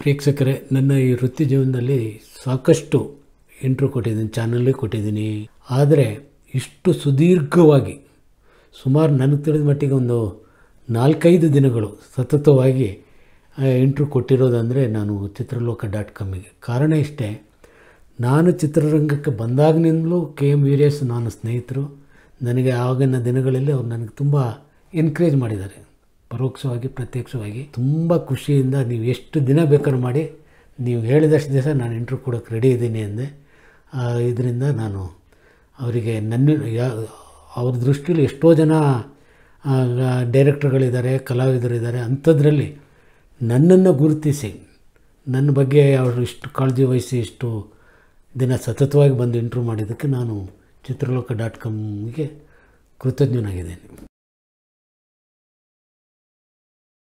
ಪ್ರೇಕ್ಷಕರೇ ನನ್ನ ಈ ವೃತ್ತಿ ಜೀವನದಲ್ಲಿ ಸಾಕಷ್ಟು ಇಂಟ್ರ್ಯೂ ಕೊಟ್ಟಿದ್ದೀನಿ ಚಾನಲ್ಲೇ ಕೊಟ್ಟಿದ್ದೀನಿ ಆದರೆ ಇಷ್ಟು ಸುದೀರ್ಘವಾಗಿ ಸುಮಾರು ನನಗೆ ತಿಳಿದ ಮಟ್ಟಿಗೆ ಒಂದು ನಾಲ್ಕೈದು ದಿನಗಳು ಸತತವಾಗಿ ಇಂಟ್ರೂ ಕೊಟ್ಟಿರೋದಂದರೆ ನಾನು ಚಿತ್ರಲೋಕ ಡಾಟ್ ಕಾಮಿಗೆ ಕಾರಣ ಇಷ್ಟೇ ನಾನು ಚಿತ್ರರಂಗಕ್ಕೆ ಬಂದಾಗಿನಿಂದಲೂ ಕೆ ಎಮ್ ವೀರೇಶ್ ನಾನು ಸ್ನೇಹಿತರು ನನಗೆ ಆಗಿನ ದಿನಗಳಲ್ಲಿ ಅವ್ರು ನನಗೆ ತುಂಬ ಎನ್ಕರೇಜ್ ಮಾಡಿದ್ದಾರೆ ಪರೋಕ್ಷವಾಗಿ ಪ್ರತ್ಯಕ್ಷವಾಗಿ ತುಂಬ ಖುಷಿಯಿಂದ ನೀವು ಎಷ್ಟು ದಿನ ಬೇಕಾದ್ರೂ ಮಾಡಿ ನೀವು ಹೇಳಿದಷ್ಟು ದಿವಸ ನಾನು ಇಂಟ್ರೂ ಕೊಡೋಕ್ಕೆ ರೆಡಿ ಇದ್ದೀನಿ ಅಂದೆ ಇದರಿಂದ ನಾನು ಅವರಿಗೆ ನನ್ನ ಯಾ ಅವ್ರ ದೃಷ್ಟಿಯಲ್ಲಿ ಎಷ್ಟೋ ಜನ ಡೈರೆಕ್ಟರ್ಗಳಿದ್ದಾರೆ ಕಲಾವಿದರಿದ್ದಾರೆ ಅಂಥದ್ರಲ್ಲಿ ನನ್ನನ್ನು ಗುರುತಿಸಿ ನನ್ನ ಬಗ್ಗೆ ಅವರು ಇಷ್ಟು ಕಾಳಜಿ ವಹಿಸಿ ಇಷ್ಟು ದಿನ ಸತತವಾಗಿ ಬಂದು ಇಂಟ್ರ್ಯೂ ಮಾಡಿದ್ದಕ್ಕೆ ನಾನು ಚಿತ್ರಲೋಕ ಡಾಟ್ ಕಾಮ್ಗೆ ಕೃತಜ್ಞನಾಗಿದ್ದೇನೆ